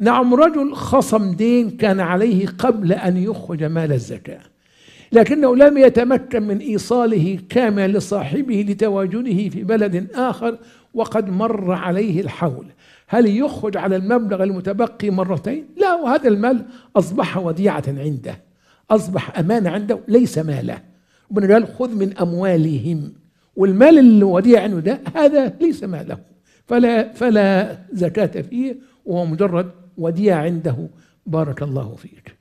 نعم رجل خصم دين كان عليه قبل أن يخرج مال الزكاة لكنه لم يتمكن من إيصاله كاملا لصاحبه لتواجده في بلد آخر وقد مر عليه الحول هل يخرج على المبلغ المتبقي مرتين؟ لا وهذا المال أصبح وديعة عنده أصبح أمانة عنده ليس ماله ربنا قال خذ من أموالهم والمال اللي عنده ده هذا ليس ماله فلا فلا زكاة فيه وهو مجرد وديعة عنده بارك الله فيك